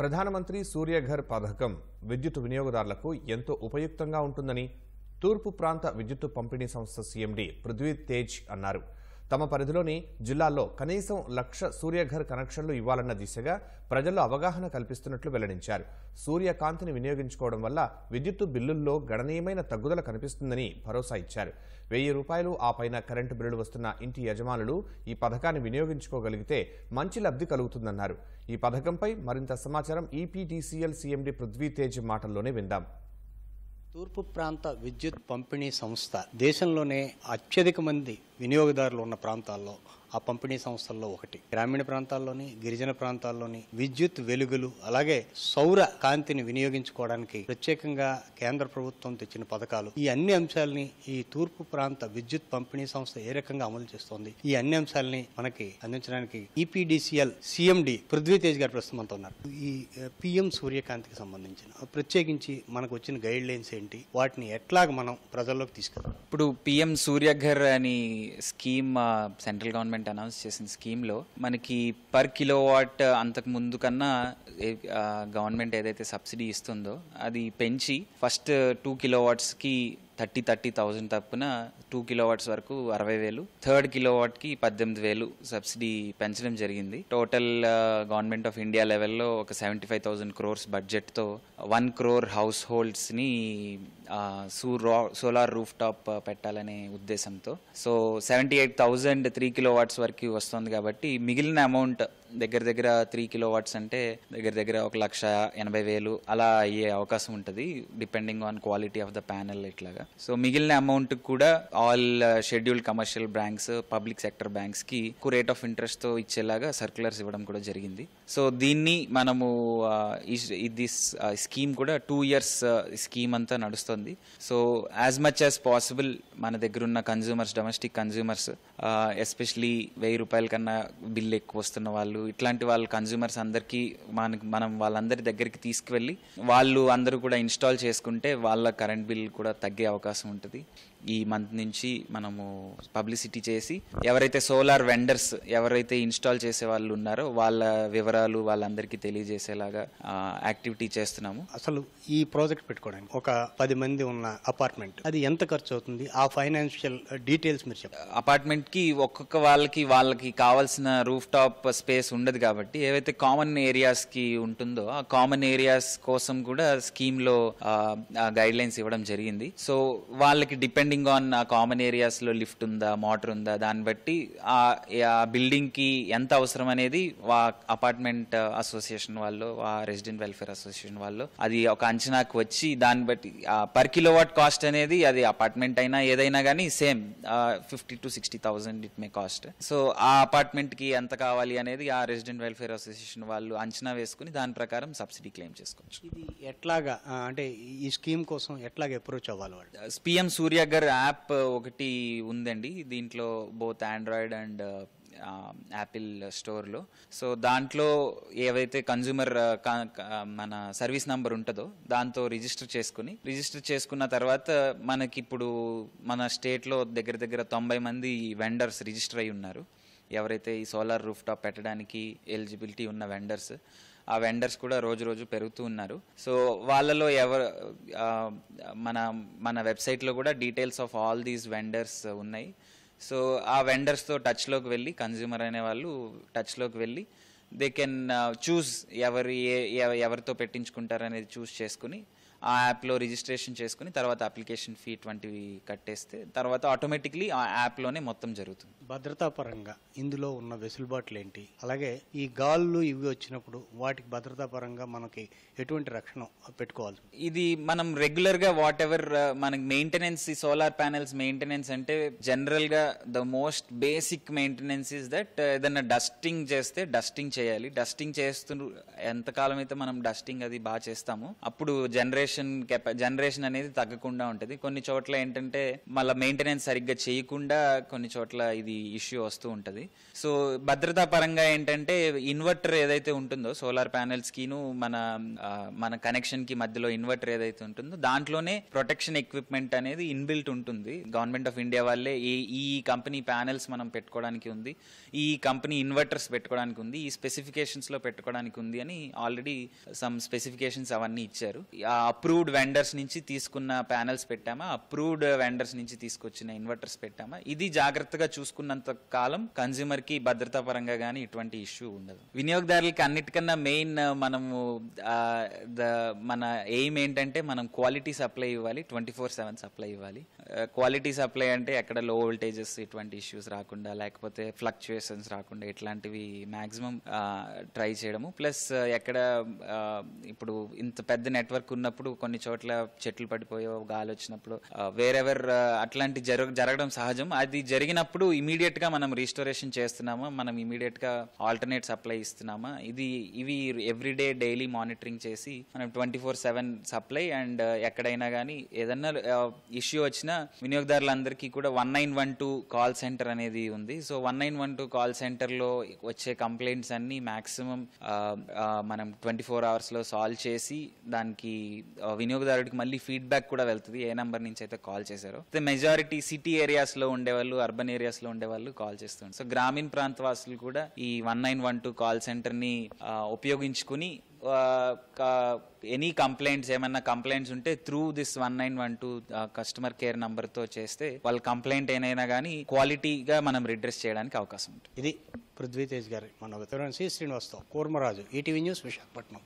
ప్రధానమంత్రి సూర్యఘర్ పథకం విద్యుత్ వినియోగదారులకు ఎంతో ఉపయుక్తంగా ఉంటుందని తూర్పు ప్రాంత విద్యుత్ పంపిణీ సంస్థ సీఎండీ పృథ్వీ తేజ్ అన్నారు తమ పరిధిలోని జిల్లాల్లో కనీసం లక్ష సూర్యఘర్ కనెక్షన్లు ఇవ్వాలన్న దిశగా ప్రజల్లో అవగాహన కల్పిస్తున్నట్లు వెల్లడించారు సూర్యకాంతిని వినియోగించుకోవడం వల్ల విద్యుత్తు బిల్లుల్లో గణనీయమైన తగ్గుదల కనిపిస్తుందని భరోసా ఇచ్చారు వెయ్యి రూపాయలు ఆ పైన కరెంటు బిల్లులు వస్తున్న ఇంటి యజమానులు ఈ పథకాన్ని వినియోగించుకోగలిగితే మంచి లబ్ధి కలుగుతుందన్నారు ఈ పథకంపై మరింత సమాచారం ఈపీటీసీఎల్ సీఎండీ పృథ్వీతేజ్ మాటల్లోనే విందాం తూర్పు ప్రాంత విద్యుత్ పంపిణీ సంస్థ దేశంలోనే అత్యధిక మంది వినియోగదారులు ఉన్న ప్రాంతాల్లో ఆ పంపిణీ సంస్థల్లో ఒకటి గ్రామీణ ప్రాంతాల్లోని గిరిజన ప్రాంతాల్లోని విద్యుత్ వెలుగులు అలాగే సౌర కాంతిని వినియోగించుకోవడానికి ప్రత్యేకంగా కేంద్ర ప్రభుత్వం తెచ్చిన పథకాలు ఈ అన్ని అంశాలని ఈ తూర్పు ప్రాంత విద్యుత్ పంపిణీ సంస్థ ఏ రకంగా అమలు చేస్తోంది ఈ అన్ని అంశాలని మనకి అందించడానికి ఈపీడీసీఎల్ పృథ్వీ పృథ్వీతేజ్ గారు ప్రస్తుతం అంతా ఉన్నారు ఈ పిఎం సూర్యకాంతికి సంబంధించిన ప్రత్యేకించి మనకు వచ్చిన గైడ్ లైన్స్ ఏంటి వాటిని ఎట్లాగ మనం ప్రజల్లోకి తీసుకెళ్తాం ఇప్పుడు పిఎం సూర్యఘర్ అని scheme central government government announce చేసిన స్కీమ్లో మనకి పర్ కిలో వాట్ అంతకు ముందు కన్నా గవర్నమెంట్ ఏదైతే సబ్సిడీ ఇస్తుందో అది పెంచి ఫస్ట్ టూ కిలో వాట్స్కి థర్టీ థర్టీ థౌజండ్ తప్పున టూ కిలోవాట్స్ వరకు అరవై వేలు థర్డ్ కిలోవాట్కి పద్దెనిమిది వేలు సబ్సిడీ పెంచడం జరిగింది టోటల్ గవర్నమెంట్ ఆఫ్ ఇండియా లెవెల్లో ఒక సెవెంటీ ఫైవ్ థౌజండ్ క్రోర్స్ బడ్జెట్తో వన్ క్రోర్ హౌస్ హోల్డ్స్ని సూరా సోలార్ రూఫ్ టాప్ పెట్టాలనే ఉద్దేశంతో so seventy eight thousand three kilowatts వరకు వస్తుంది కాబట్టి మిగిలిన అమౌంట్ దగ్గర దగ్గర త్రీ కిలోవాట్స్ అంటే దగ్గర దగ్గర ఒక లక్ష ఎనభై వేలు అలా అయ్యే అవకాశం ఉంటుంది depending on quality of the panel ఇట్లాగా సో మిగిలిన అమౌంట్ కూడా all scheduled commercial banks public sector బ్యాంక్స్కి ఎక్కువ రేట్ ఆఫ్ ఇంట్రెస్ట్ తో ఇచ్చేలాగా సర్క్యులర్స్ ఇవ్వడం కూడా జరిగింది సో దీన్ని మనము ఇది uh, స్కీమ్ uh, కూడా టూ ఇయర్స్ స్కీమ్ అంతా నడుస్తుంది so as much as possible మన దగ్గర ఉన్న కన్జ్యూమర్స్ డొమెస్టిక్ కన్జ్యూమర్స్ ఎస్పెషలీ వెయ్యి రూపాయల కన్నా బిల్ ఎక్కువ వస్తున్న వాళ్ళు ఇట్లాంటి వాళ్ళ కన్జ్యూమర్స్ అందరికీ మనకి మనం వాళ్ళందరి దగ్గరికి తీసుకువెళ్ళి వాళ్ళు అందరూ కూడా ఇన్స్టాల్ చేసుకుంటే వాళ్ళ కరెంట్ బిల్ కూడా తగ్గే అవకాశం ఉంటుంది ఈ మంత్ నుంచి మనము పబ్లిసిటీ చేసి ఎవరైతే సోలార్ వెండర్స్ ఎవరైతే ఇన్స్టాల్ చేసే వాళ్ళు ఉన్నారో వాళ్ళ వివరాలు వాళ్ళందరికీ తెలియజేసేలాగా యాక్టివిటీ చేస్తున్నాము అసలు ఈ ప్రాజెక్ట్ పెట్టుకోవడానికి ఒక పది మంది ఉన్న అపార్ట్మెంట్ అది ఎంత ఖర్చు అవుతుంది ఆ ఫైనాన్షియల్ డీటెయిల్స్ మీరు అపార్ట్మెంట్ కి ఒక్కొక్క వాళ్ళకి వాళ్ళకి కావాల్సిన రూఫ్ టాప్ స్పేస్ ఉండదు కాబట్టి ఏవైతే కామన్ ఏరియాస్ కి ఉంటుందో ఆ కామన్ ఏరియాస్ కోసం కూడా స్కీమ్ లో గైడ్ లైన్స్ ఇవ్వడం జరిగింది సో వాళ్ళకి డిపెండింగ్ ఆన్ కామన్ ఏరియాస్లో లిఫ్ట్ ఉందా మోటర్ ఉందా దాన్ని బట్టి ఆ బిల్డింగ్కి ఎంత అవసరం అనేది వా అపార్ట్మెంట్ అసోసియేషన్ వాళ్ళు ఆ రెసిడెంట్ వెల్ఫేర్ అసోసియేషన్ వాళ్ళు అది ఒక అంచనాకు వచ్చి దాన్ని బట్టి పర్ కిలోవాట్ కాస్ట్ అనేది అది అపార్ట్మెంట్ అయినా ఏదైనా కానీ same fifty to sixty thousand it may cost so ఆ అపార్ట్మెంట్కి ఎంత కావాలి అనేది ఆ రెసిడెంట్ వెల్ఫేర్ అసోసియేషన్ వాళ్ళు అంచనా వేసుకుని దాని ప్రకారం సబ్సిడీ క్లెయిమ్ చేసుకోవచ్చు ఇది ఎట్లాగా అంటే ఈ స్కీమ్ కోసం ఎట్లాగ అప్రోచ్ అవ్వాలి వాళ్ళు పిఎం సూర్య గారు యాప్ ఒకటి ఉందండి దీంట్లో బోత్ ఆండ్రాయిడ్ అండ్ యాపిల్ స్టోర్లో సో దాంట్లో ఏవైతే కన్జ్యూమర్ మన సర్వీస్ నంబర్ ఉంటుందో దాంతో రిజిస్టర్ చేసుకుని రిజిస్టర్ చేసుకున్న తర్వాత మనకి ఇప్పుడు మన స్టేట్లో దగ్గర దగ్గర తొంభై మంది వెండర్స్ రిజిస్టర్ అయి ఉన్నారు ఎవరైతే ఈ సోలార్ రూఫ్ టాప్ పెట్టడానికి ఎలిజిబిలిటీ ఉన్న వెండర్స్ ఆ వెండర్స్ కూడా రోజు రోజు పెరుగుతూ ఉన్నారు సో వాళ్ళలో ఎవరు మన మన వెబ్సైట్లో కూడా details of all these vendors ఉన్నాయి సో ఆ వెండర్స్తో టచ్లోకి వెళ్ళి కన్జ్యూమర్ అనే వాళ్ళు టచ్లోకి వెళ్ళి దే కెన్ చూస్ ఎవరు ఏ ఎవరితో పెట్టించుకుంటారు అనేది చూస్ చేసుకుని ఆ యాప్లో రిజిస్ట్రేషన్ చేసుకుని తర్వాత అప్లికేషన్ ఫీ వంటివి కట్టేస్తే తర్వాత ఆటోమేటిక్లీ ఆ యాప్లోనే మొత్తం జరుగుతుంది భద్రతాపరంగా ఇందులో ఉన్న వెసులుబాట్లు ఏంటి అలాగే ఈ గాళ్ళు ఇవి వచ్చినప్పుడు వాటికి భద్రతాపరంగా మనకి ఎటువంటి రక్షణ పెట్టుకోవాలి ఇది మనం రెగ్యులర్గా వాట్ ఎవర్ మనకి మెయింటెనెన్స్ ఈ సోలార్ ప్యానెల్స్ మెయింటెనెన్స్ అంటే జనరల్గా the most basic maintenance is that ఏదైనా డస్టింగ్ చేస్తే డస్టింగ్ చేయాలి డస్టింగ్ చేస్తు ఎంతకాలం అయితే మనం డస్టింగ్ అది బాగా చేస్తాము అప్పుడు జనరేషన్ జనరేషన్ జనరేషన్ అనేది తగ్గకుండా ఉంటుంది కొన్ని చోట్ల ఏంటంటే మళ్ళీ మెయింటెనెన్స్ సరిగ్గా చేయకుండా కొన్ని చోట్ల ఇది ఇష్యూ వస్తూ ఉంటుంది సో భద్రతా పరంగా ఏంటంటే ఇన్వర్టర్ ఏదైతే ఉంటుందో సోలార్ ప్యానెల్స్ కిను మన మన కనెక్షన్ కి మధ్యలో ఇన్వర్టర్ ఏదైతే ఉంటుందో దాంట్లోనే ప్రొటెక్షన్ ఎక్విప్మెంట్ అనేది ఇన్బిల్ట్ ఉంటుంది గవర్నమెంట్ ఆఫ్ ఇండియా వాళ్ళే ఈ ఈ కంపెనీ ప్యానెల్స్ మనం పెట్టుకోవడానికి ఉంది ఈ కంపెనీ ఇన్వర్టర్స్ పెట్టుకోవడానికి ఉంది ఈ స్పెసిఫికేషన్స్లో పెట్టుకోవడానికి ఉంది అని ఆల్రెడీ సమ్ స్పెసిఫికేషన్స్ అవన్నీ ఇచ్చారు అప్రూవ్డ్ వెండర్స్ నుంచి తీసుకున్న ప్యానెల్స్ పెట్టామా అప్రూవ్డ్ వెండర్స్ నుంచి తీసుకొచ్చిన ఇన్వర్టర్స్ పెట్టామా ఇది జాగ్రత్తగా చూసుకున్నంత కాలం కన్జ్యూమర్ కి భద్రతా పరంగా కానీ ఇటువంటి ఇష్యూ ఉండదు వినియోగదారులకి అన్నిటికన్నా మెయిన్ uh, మనము uh, మన ఎయిమ్ ఏంటంటే మనం క్వాలిటీ సప్లై ఇవ్వాలి ట్వంటీ ఫోర్ సెవెన్ సప్లై ఇవ్వాలి క్వాలిటీ uh, సప్లై అంటే ఎక్కడ లో వోల్టేజెస్ ఇటువంటి ఇష్యూస్ రాకుండా లేకపోతే ఫ్లక్చుయేషన్స్ రాకుండా ఇట్లాంటివి మాక్సిమం ట్రై చేయడము ప్లస్ ఎక్కడ ఇప్పుడు ఇంత పెద్ద నెట్వర్క్ ఉన్నప్పుడు పడినప్పుడు కొన్ని చోట్ల చెట్లు పడిపోయే గాలి వచ్చినప్పుడు వేరెవర్ అట్లాంటి జరగ జరగడం సహజం అది జరిగినప్పుడు ఇమీడియట్ గా మనం రీస్టోరేషన్ చేస్తున్నామా మనం ఇమీడియట్ గా ఆల్టర్నేట్ సప్లై ఇస్తున్నామా ఇది ఇవి ఎవ్రీడే డైలీ మానిటరింగ్ చేసి మనం twenty four seven supply and ఎక్కడైనా కానీ ఏదన్నా ఇష్యూ వచ్చినా వినియోగదారులందరికీ కూడా one nine one two call centre అనేది ఉంది so one nine one two call సెంటర్లో వచ్చే కంప్లైంట్స్ అన్ని మాక్సిమం మనం ట్వంటీ ఫోర్ అవర్స్లో సాల్వ్ చేసి దానికి వినియోగదారుడికి మళ్ళీ ఫీడ్బ్యాక్ కూడా వెళ్తుంది ఏ నెంబర్ నుంచి అయితే కాల్ చేశారో అయితే మెజారిటీ సిటీ ఏరియాస్లో ఉండేవాళ్ళు అర్బన్ ఏరియాస్లో ఉండేవాళ్ళు కాల్ చేస్తుంది సో గ్రామీణ ప్రాంత వాసులు కూడా ఈ one nine one two call సెంటర్ని ఉపయోగించుకుని ఎనీ కంప్లైంట్స్ ఏమైనా కంప్లైంట్స్ ఉంటే through this one nine one two customer care తో చేస్తే వాళ్ళ కంప్లైంట్ ఏనైనా కానీ క్వాలిటీగా మనం రిడ్రెస్ చేయడానికి అవకాశం ఉంటుంది ఇది పృథ్వీ తేజ్ గారి మన శ్రీనివాస్తో కూర్మరాజు ఈటీవీ న్యూస్ విశాఖపట్నం